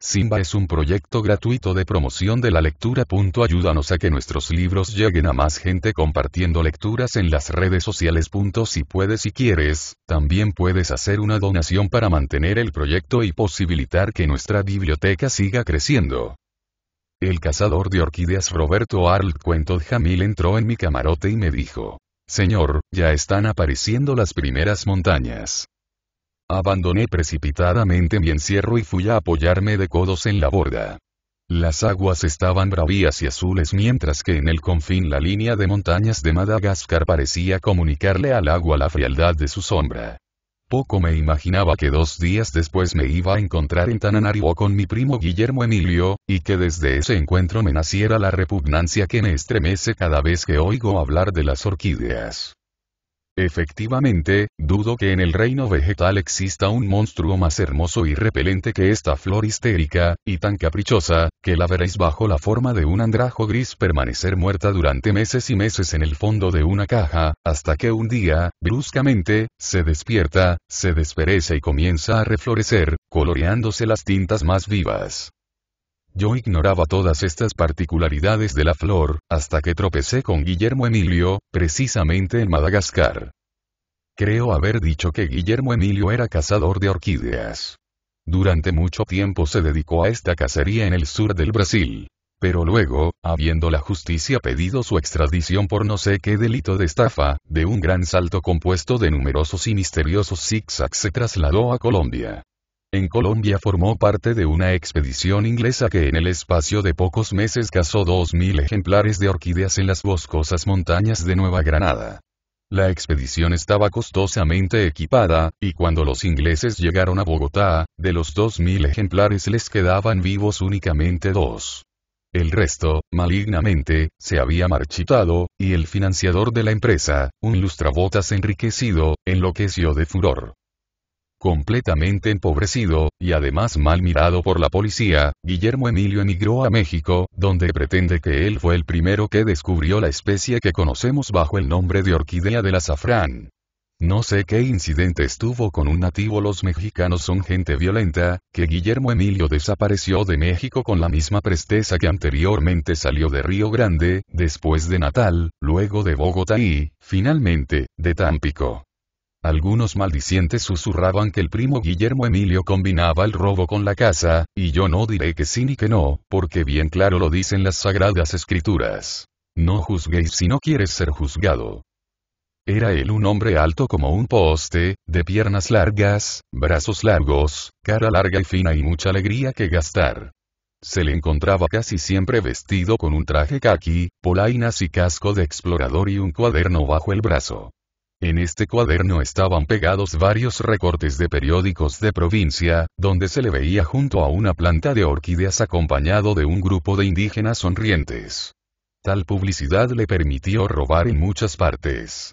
Simba es un proyecto gratuito de promoción de la lectura. Ayúdanos a que nuestros libros lleguen a más gente compartiendo lecturas en las redes sociales. Si puedes y quieres, también puedes hacer una donación para mantener el proyecto y posibilitar que nuestra biblioteca siga creciendo. El cazador de orquídeas Roberto Arlt Cuento Jamil entró en mi camarote y me dijo, Señor, ya están apareciendo las primeras montañas. Abandoné precipitadamente mi encierro y fui a apoyarme de codos en la borda. Las aguas estaban bravías y azules mientras que en el confín la línea de montañas de Madagascar parecía comunicarle al agua la frialdad de su sombra. Poco me imaginaba que dos días después me iba a encontrar en Tananarivo con mi primo Guillermo Emilio, y que desde ese encuentro me naciera la repugnancia que me estremece cada vez que oigo hablar de las orquídeas. Efectivamente, dudo que en el reino vegetal exista un monstruo más hermoso y repelente que esta flor histérica, y tan caprichosa, que la veréis bajo la forma de un andrajo gris permanecer muerta durante meses y meses en el fondo de una caja, hasta que un día, bruscamente, se despierta, se desperece y comienza a reflorecer, coloreándose las tintas más vivas. Yo ignoraba todas estas particularidades de la flor, hasta que tropecé con Guillermo Emilio, precisamente en Madagascar. Creo haber dicho que Guillermo Emilio era cazador de orquídeas. Durante mucho tiempo se dedicó a esta cacería en el sur del Brasil. Pero luego, habiendo la justicia pedido su extradición por no sé qué delito de estafa, de un gran salto compuesto de numerosos y misteriosos zigzags se trasladó a Colombia. En Colombia formó parte de una expedición inglesa que en el espacio de pocos meses cazó 2.000 ejemplares de orquídeas en las boscosas montañas de Nueva Granada. La expedición estaba costosamente equipada, y cuando los ingleses llegaron a Bogotá, de los 2.000 ejemplares les quedaban vivos únicamente dos. El resto, malignamente, se había marchitado, y el financiador de la empresa, un lustrabotas enriquecido, enloqueció de furor. Completamente empobrecido, y además mal mirado por la policía, Guillermo Emilio emigró a México, donde pretende que él fue el primero que descubrió la especie que conocemos bajo el nombre de orquídea del azafrán. No sé qué incidente estuvo con un nativo, los mexicanos son gente violenta, que Guillermo Emilio desapareció de México con la misma presteza que anteriormente salió de Río Grande, después de Natal, luego de Bogotá y, finalmente, de Tampico. Algunos maldicientes susurraban que el primo Guillermo Emilio combinaba el robo con la casa, y yo no diré que sí ni que no, porque bien claro lo dicen las sagradas escrituras. No juzguéis si no quieres ser juzgado. Era él un hombre alto como un poste, de piernas largas, brazos largos, cara larga y fina y mucha alegría que gastar. Se le encontraba casi siempre vestido con un traje caqui, polainas y casco de explorador y un cuaderno bajo el brazo. En este cuaderno estaban pegados varios recortes de periódicos de provincia, donde se le veía junto a una planta de orquídeas acompañado de un grupo de indígenas sonrientes. Tal publicidad le permitió robar en muchas partes.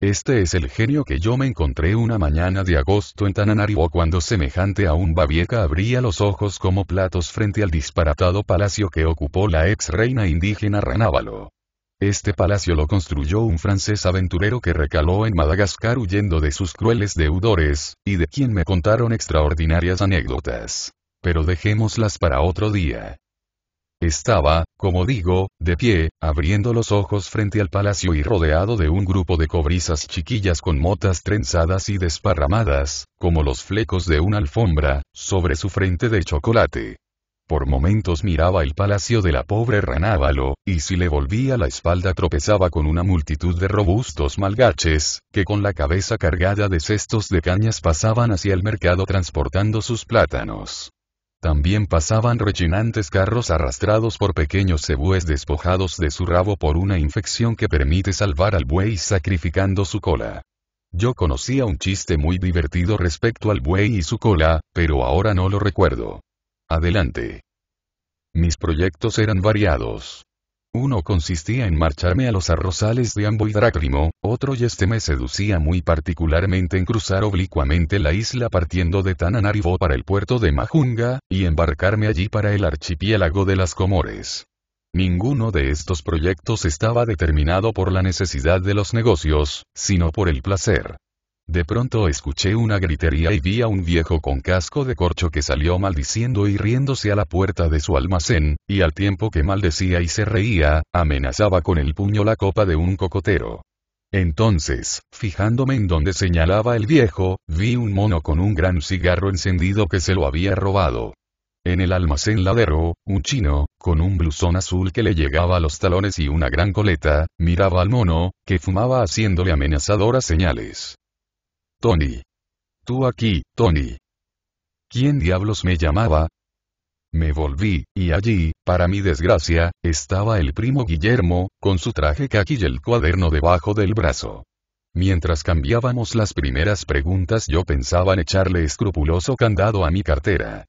Este es el genio que yo me encontré una mañana de agosto en Tananarivo cuando semejante a un babieca abría los ojos como platos frente al disparatado palacio que ocupó la ex reina indígena Ranábalo. Este palacio lo construyó un francés aventurero que recaló en Madagascar huyendo de sus crueles deudores, y de quien me contaron extraordinarias anécdotas. Pero dejémoslas para otro día. Estaba, como digo, de pie, abriendo los ojos frente al palacio y rodeado de un grupo de cobrizas chiquillas con motas trenzadas y desparramadas, como los flecos de una alfombra, sobre su frente de chocolate. Por momentos miraba el palacio de la pobre Ranábalo, y si le volvía la espalda tropezaba con una multitud de robustos malgaches, que con la cabeza cargada de cestos de cañas pasaban hacia el mercado transportando sus plátanos. También pasaban rechinantes carros arrastrados por pequeños cebúes despojados de su rabo por una infección que permite salvar al buey sacrificando su cola. Yo conocía un chiste muy divertido respecto al buey y su cola, pero ahora no lo recuerdo. Adelante. Mis proyectos eran variados. Uno consistía en marcharme a los arrozales de Ambo otro y este me seducía muy particularmente en cruzar oblicuamente la isla partiendo de Tananarivo para el puerto de Majunga, y embarcarme allí para el archipiélago de las Comores. Ninguno de estos proyectos estaba determinado por la necesidad de los negocios, sino por el placer. De pronto escuché una gritería y vi a un viejo con casco de corcho que salió maldiciendo y riéndose a la puerta de su almacén, y al tiempo que maldecía y se reía, amenazaba con el puño la copa de un cocotero. Entonces, fijándome en donde señalaba el viejo, vi un mono con un gran cigarro encendido que se lo había robado. En el almacén ladero, un chino, con un blusón azul que le llegaba a los talones y una gran coleta, miraba al mono, que fumaba haciéndole amenazadoras señales. Tony. Tú aquí, Tony. ¿Quién diablos me llamaba? Me volví, y allí, para mi desgracia, estaba el primo Guillermo, con su traje caqui y el cuaderno debajo del brazo. Mientras cambiábamos las primeras preguntas yo pensaba en echarle escrupuloso candado a mi cartera.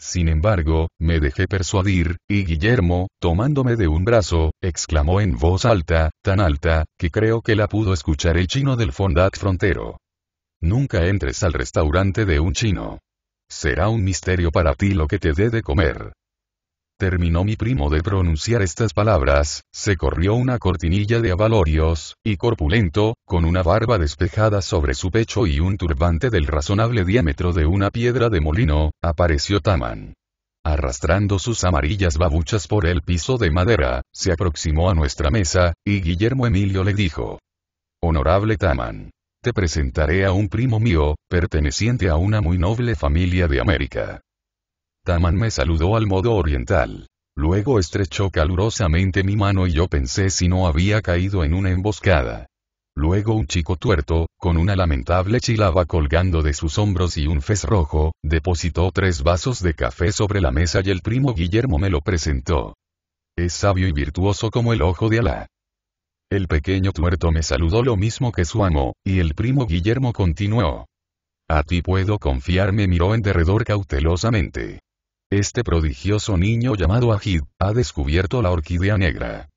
Sin embargo, me dejé persuadir, y Guillermo, tomándome de un brazo, exclamó en voz alta, tan alta, que creo que la pudo escuchar el chino del Fondat Frontero. Nunca entres al restaurante de un chino. Será un misterio para ti lo que te dé de comer. Terminó mi primo de pronunciar estas palabras, se corrió una cortinilla de avalorios, y corpulento, con una barba despejada sobre su pecho y un turbante del razonable diámetro de una piedra de molino, apareció Taman. Arrastrando sus amarillas babuchas por el piso de madera, se aproximó a nuestra mesa, y Guillermo Emilio le dijo. Honorable Taman presentaré a un primo mío, perteneciente a una muy noble familia de América. Taman me saludó al modo oriental. Luego estrechó calurosamente mi mano y yo pensé si no había caído en una emboscada. Luego un chico tuerto, con una lamentable chilaba colgando de sus hombros y un fez rojo, depositó tres vasos de café sobre la mesa y el primo Guillermo me lo presentó. Es sabio y virtuoso como el ojo de Alá. El pequeño tuerto me saludó lo mismo que su amo, y el primo Guillermo continuó. A ti puedo confiar me miró en derredor cautelosamente. Este prodigioso niño llamado Ajid, ha descubierto la orquídea negra.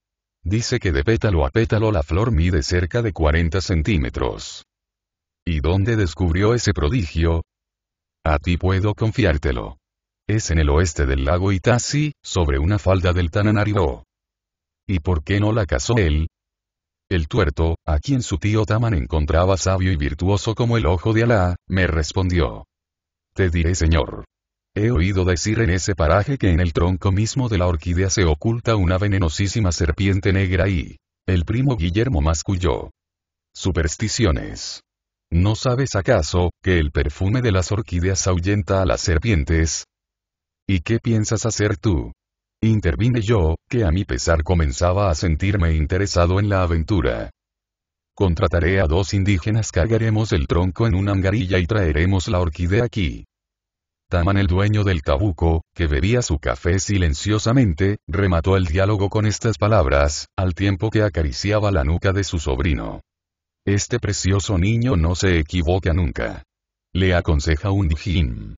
Dice que de pétalo a pétalo la flor mide cerca de 40 centímetros. ¿Y dónde descubrió ese prodigio? A ti puedo confiártelo. Es en el oeste del lago Itasi, sobre una falda del Tananarivo. ¿Y por qué no la casó él? El tuerto, a quien su tío Taman encontraba sabio y virtuoso como el ojo de Alá, me respondió. Te diré señor. He oído decir en ese paraje que en el tronco mismo de la orquídea se oculta una venenosísima serpiente negra y... El primo Guillermo masculló. Supersticiones. ¿No sabes acaso, que el perfume de las orquídeas ahuyenta a las serpientes? ¿Y qué piensas hacer tú? Intervine yo, que a mi pesar comenzaba a sentirme interesado en la aventura. Contrataré a dos indígenas, cargaremos el tronco en una angarilla y traeremos la orquídea aquí. Taman el dueño del tabuco, que bebía su café silenciosamente, remató el diálogo con estas palabras, al tiempo que acariciaba la nuca de su sobrino. Este precioso niño no se equivoca nunca. Le aconseja un Jim.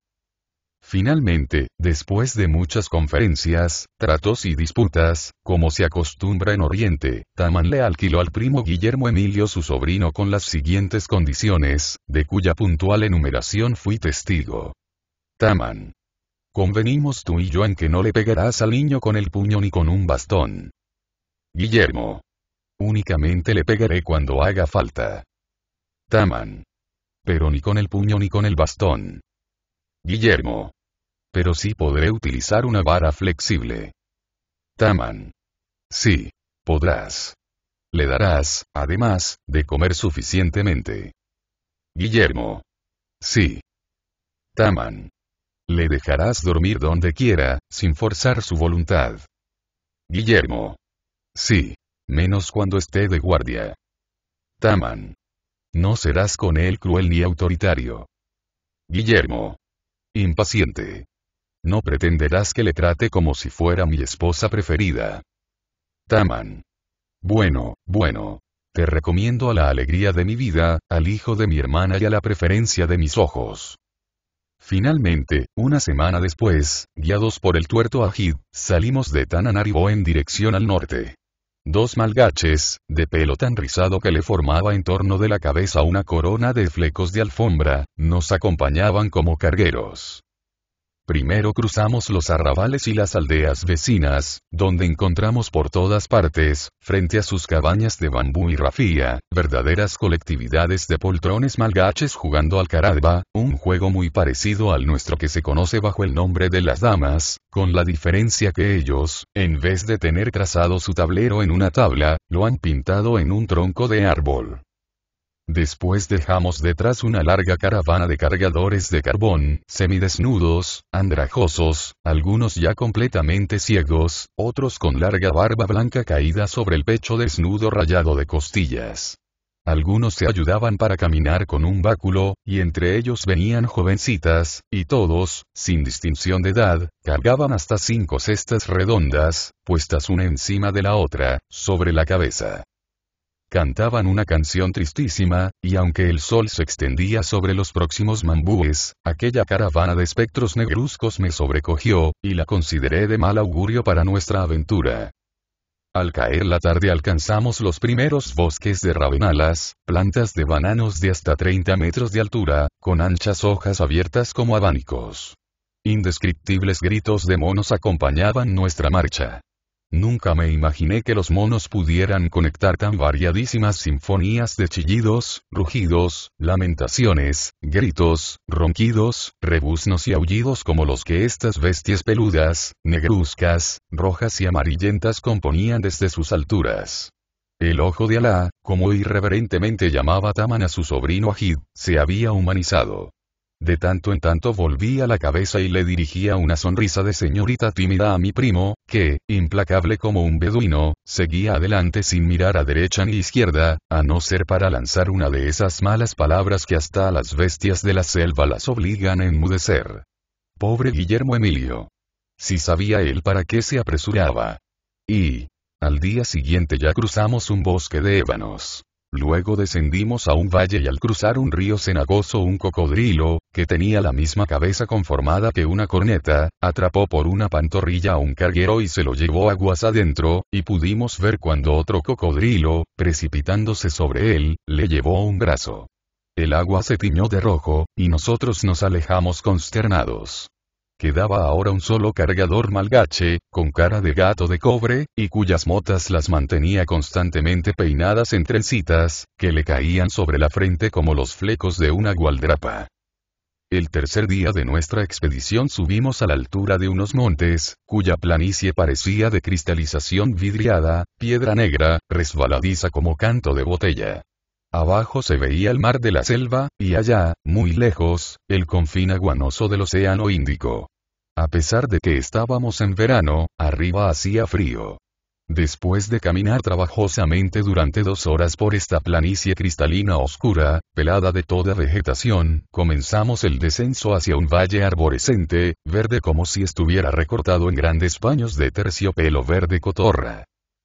Finalmente, después de muchas conferencias, tratos y disputas, como se acostumbra en Oriente, Taman le alquiló al primo Guillermo Emilio su sobrino con las siguientes condiciones, de cuya puntual enumeración fui testigo. Taman. Convenimos tú y yo en que no le pegarás al niño con el puño ni con un bastón. Guillermo. Únicamente le pegaré cuando haga falta. Taman. Pero ni con el puño ni con el bastón. Guillermo. Pero sí podré utilizar una vara flexible. Taman. Sí. Podrás. Le darás, además, de comer suficientemente. Guillermo. Sí. Taman. Le dejarás dormir donde quiera, sin forzar su voluntad. Guillermo. Sí. Menos cuando esté de guardia. Taman. No serás con él cruel ni autoritario. Guillermo. Impaciente. No pretenderás que le trate como si fuera mi esposa preferida. Taman. Bueno, bueno. Te recomiendo a la alegría de mi vida, al hijo de mi hermana y a la preferencia de mis ojos. Finalmente, una semana después, guiados por el tuerto Ajid, salimos de Tananarivo en dirección al norte. Dos malgaches, de pelo tan rizado que le formaba en torno de la cabeza una corona de flecos de alfombra, nos acompañaban como cargueros. Primero cruzamos los arrabales y las aldeas vecinas, donde encontramos por todas partes, frente a sus cabañas de bambú y rafía, verdaderas colectividades de poltrones malgaches jugando al caradba, un juego muy parecido al nuestro que se conoce bajo el nombre de las damas, con la diferencia que ellos, en vez de tener trazado su tablero en una tabla, lo han pintado en un tronco de árbol. Después dejamos detrás una larga caravana de cargadores de carbón, semidesnudos, andrajosos, algunos ya completamente ciegos, otros con larga barba blanca caída sobre el pecho desnudo rayado de costillas. Algunos se ayudaban para caminar con un báculo, y entre ellos venían jovencitas, y todos, sin distinción de edad, cargaban hasta cinco cestas redondas, puestas una encima de la otra, sobre la cabeza cantaban una canción tristísima, y aunque el sol se extendía sobre los próximos mambúes, aquella caravana de espectros negruzcos me sobrecogió, y la consideré de mal augurio para nuestra aventura. Al caer la tarde alcanzamos los primeros bosques de ravenalas, plantas de bananos de hasta 30 metros de altura, con anchas hojas abiertas como abanicos. Indescriptibles gritos de monos acompañaban nuestra marcha. Nunca me imaginé que los monos pudieran conectar tan variadísimas sinfonías de chillidos, rugidos, lamentaciones, gritos, ronquidos, rebuznos y aullidos como los que estas bestias peludas, negruzcas, rojas y amarillentas componían desde sus alturas. El ojo de Alá, como irreverentemente llamaba Taman a su sobrino Ajid, se había humanizado. De tanto en tanto volvía la cabeza y le dirigía una sonrisa de señorita tímida a mi primo, que, implacable como un beduino, seguía adelante sin mirar a derecha ni izquierda, a no ser para lanzar una de esas malas palabras que hasta a las bestias de la selva las obligan a enmudecer. Pobre Guillermo Emilio. Si sabía él para qué se apresuraba. Y, al día siguiente ya cruzamos un bosque de ébanos. Luego descendimos a un valle y al cruzar un río cenagoso un cocodrilo, que tenía la misma cabeza conformada que una corneta, atrapó por una pantorrilla a un carguero y se lo llevó aguas adentro, y pudimos ver cuando otro cocodrilo, precipitándose sobre él, le llevó un brazo. El agua se tiñó de rojo, y nosotros nos alejamos consternados quedaba ahora un solo cargador malgache, con cara de gato de cobre, y cuyas motas las mantenía constantemente peinadas en trencitas, que le caían sobre la frente como los flecos de una gualdrapa. El tercer día de nuestra expedición subimos a la altura de unos montes, cuya planicie parecía de cristalización vidriada, piedra negra, resbaladiza como canto de botella. Abajo se veía el mar de la selva, y allá, muy lejos, el confín aguanoso del Océano Índico. A pesar de que estábamos en verano, arriba hacía frío. Después de caminar trabajosamente durante dos horas por esta planicie cristalina oscura, pelada de toda vegetación, comenzamos el descenso hacia un valle arborescente, verde como si estuviera recortado en grandes paños de terciopelo verde cotorra.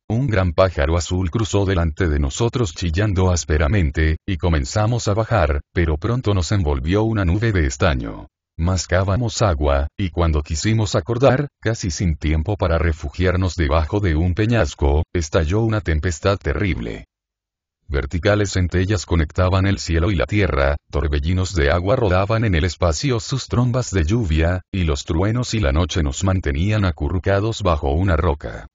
Un gran pájaro azul cruzó delante de nosotros chillando ásperamente, y comenzamos a bajar, pero pronto nos envolvió una nube de estaño. Mascábamos agua, y cuando quisimos acordar, casi sin tiempo para refugiarnos debajo de un peñasco, estalló una tempestad terrible. Verticales centellas conectaban el cielo y la tierra, torbellinos de agua rodaban en el espacio sus trombas de lluvia, y los truenos y la noche nos mantenían acurrucados bajo una roca.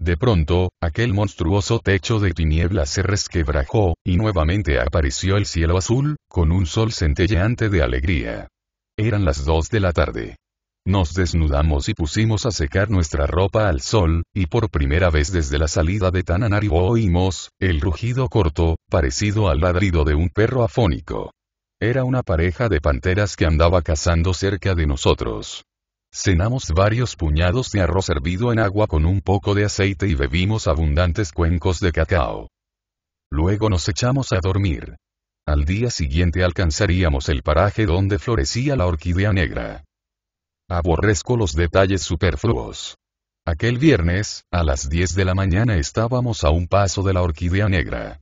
De pronto, aquel monstruoso techo de tinieblas se resquebrajó, y nuevamente apareció el cielo azul, con un sol centelleante de alegría. Eran las dos de la tarde. Nos desnudamos y pusimos a secar nuestra ropa al sol, y por primera vez desde la salida de Tananarivo oímos, el rugido corto, parecido al ladrido de un perro afónico. Era una pareja de panteras que andaba cazando cerca de nosotros. Cenamos varios puñados de arroz hervido en agua con un poco de aceite y bebimos abundantes cuencos de cacao. Luego nos echamos a dormir. Al día siguiente alcanzaríamos el paraje donde florecía la orquídea negra. Aborrezco los detalles superfluos. Aquel viernes, a las 10 de la mañana estábamos a un paso de la orquídea negra.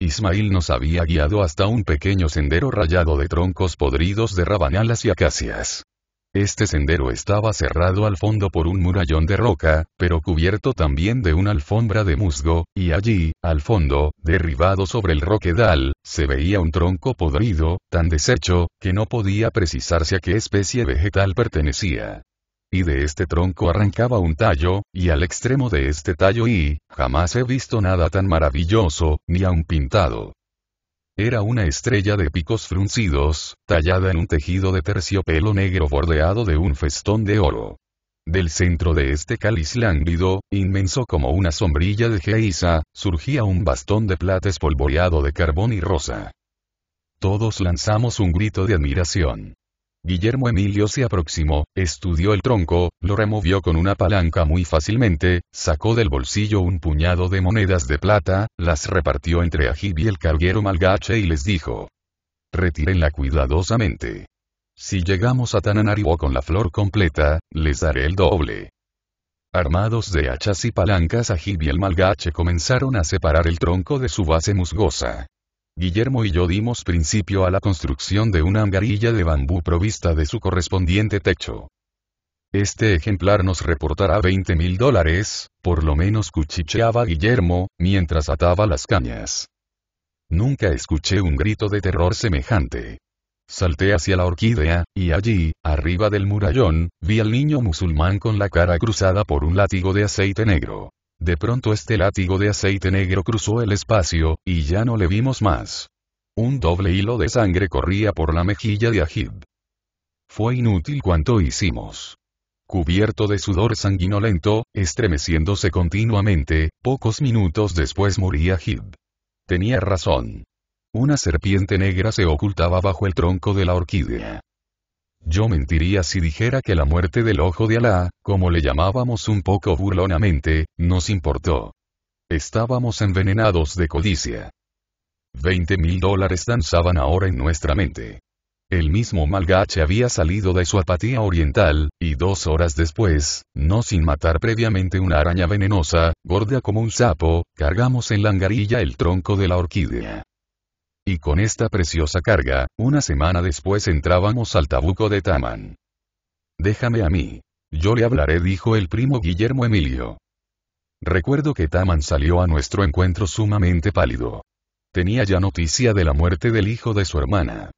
Ismail nos había guiado hasta un pequeño sendero rayado de troncos podridos de rabanalas y acacias. Este sendero estaba cerrado al fondo por un murallón de roca, pero cubierto también de una alfombra de musgo, y allí, al fondo, derribado sobre el roquedal, se veía un tronco podrido, tan deshecho, que no podía precisarse a qué especie vegetal pertenecía y de este tronco arrancaba un tallo, y al extremo de este tallo y, jamás he visto nada tan maravilloso, ni aun pintado. Era una estrella de picos fruncidos, tallada en un tejido de terciopelo negro bordeado de un festón de oro. Del centro de este cáliz lánguido, inmenso como una sombrilla de geiza, surgía un bastón de plata espolvoreado de carbón y rosa. Todos lanzamos un grito de admiración. Guillermo Emilio se aproximó, estudió el tronco, lo removió con una palanca muy fácilmente, sacó del bolsillo un puñado de monedas de plata, las repartió entre Ajib y el carguero malgache y les dijo. Retírenla cuidadosamente. Si llegamos a Tananarivo con la flor completa, les daré el doble. Armados de hachas y palancas, Ajib y el malgache comenzaron a separar el tronco de su base musgosa. Guillermo y yo dimos principio a la construcción de una angarilla de bambú provista de su correspondiente techo. Este ejemplar nos reportará 20 mil dólares, por lo menos cuchicheaba Guillermo, mientras ataba las cañas. Nunca escuché un grito de terror semejante. Salté hacia la orquídea, y allí, arriba del murallón, vi al niño musulmán con la cara cruzada por un látigo de aceite negro. De pronto este látigo de aceite negro cruzó el espacio, y ya no le vimos más. Un doble hilo de sangre corría por la mejilla de Ajib. Fue inútil cuanto hicimos. Cubierto de sudor sanguinolento, estremeciéndose continuamente, pocos minutos después moría Ajib. Tenía razón. Una serpiente negra se ocultaba bajo el tronco de la orquídea. Yo mentiría si dijera que la muerte del ojo de Alá, como le llamábamos un poco burlonamente, nos importó. Estábamos envenenados de codicia. Veinte mil dólares danzaban ahora en nuestra mente. El mismo Malgache había salido de su apatía oriental, y dos horas después, no sin matar previamente una araña venenosa, gorda como un sapo, cargamos en la angarilla el tronco de la orquídea y con esta preciosa carga, una semana después entrábamos al Tabuco de Taman. Déjame a mí. Yo le hablaré, dijo el primo Guillermo Emilio. Recuerdo que Taman salió a nuestro encuentro sumamente pálido. Tenía ya noticia de la muerte del hijo de su hermana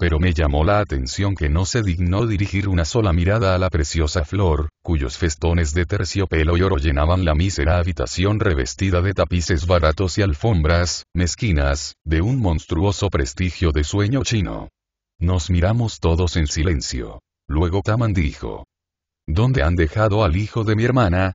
pero me llamó la atención que no se dignó dirigir una sola mirada a la preciosa flor, cuyos festones de terciopelo y oro llenaban la mísera habitación revestida de tapices baratos y alfombras, mezquinas, de un monstruoso prestigio de sueño chino. Nos miramos todos en silencio. Luego Taman dijo. ¿Dónde han dejado al hijo de mi hermana?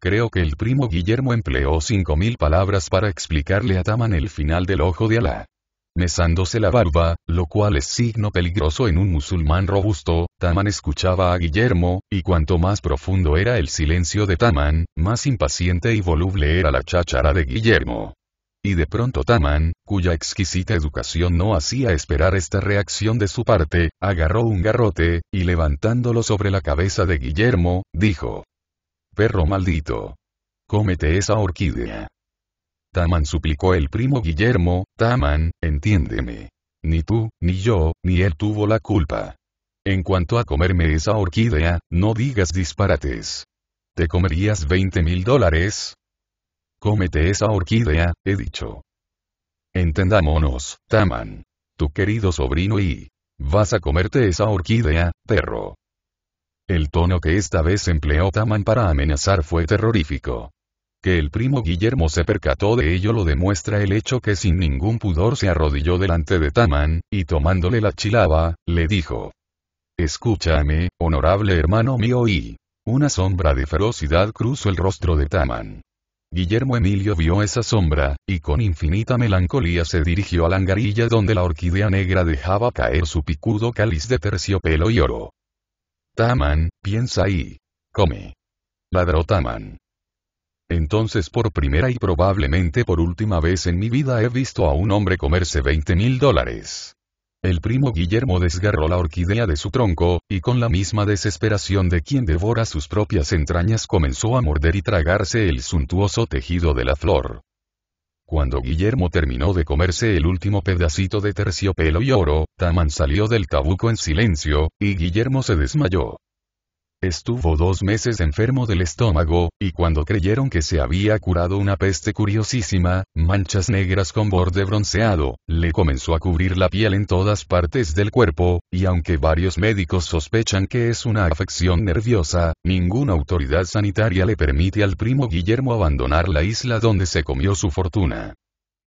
Creo que el primo Guillermo empleó 5.000 palabras para explicarle a Taman el final del ojo de Alá mesándose la barba, lo cual es signo peligroso en un musulmán robusto, Taman escuchaba a Guillermo, y cuanto más profundo era el silencio de Taman, más impaciente y voluble era la cháchara de Guillermo. Y de pronto Taman, cuya exquisita educación no hacía esperar esta reacción de su parte, agarró un garrote, y levantándolo sobre la cabeza de Guillermo, dijo. Perro maldito. Cómete esa orquídea. Taman suplicó el primo Guillermo, Taman, entiéndeme. Ni tú, ni yo, ni él tuvo la culpa. En cuanto a comerme esa orquídea, no digas disparates. ¿Te comerías 20 mil dólares? Cómete esa orquídea, he dicho. Entendámonos, Taman. Tu querido sobrino y... Vas a comerte esa orquídea, perro. El tono que esta vez empleó Taman para amenazar fue terrorífico. Que el primo Guillermo se percató de ello lo demuestra el hecho que sin ningún pudor se arrodilló delante de Taman, y tomándole la chilaba, le dijo. Escúchame, honorable hermano mío y... Una sombra de ferocidad cruzó el rostro de Taman. Guillermo Emilio vio esa sombra, y con infinita melancolía se dirigió a la angarilla donde la orquídea negra dejaba caer su picudo cáliz de terciopelo y oro. Taman, piensa y... come. Ladró Taman. Entonces por primera y probablemente por última vez en mi vida he visto a un hombre comerse 20 mil dólares. El primo Guillermo desgarró la orquídea de su tronco, y con la misma desesperación de quien devora sus propias entrañas comenzó a morder y tragarse el suntuoso tejido de la flor. Cuando Guillermo terminó de comerse el último pedacito de terciopelo y oro, Taman salió del tabuco en silencio, y Guillermo se desmayó. Estuvo dos meses enfermo del estómago, y cuando creyeron que se había curado una peste curiosísima, manchas negras con borde bronceado, le comenzó a cubrir la piel en todas partes del cuerpo, y aunque varios médicos sospechan que es una afección nerviosa, ninguna autoridad sanitaria le permite al primo Guillermo abandonar la isla donde se comió su fortuna.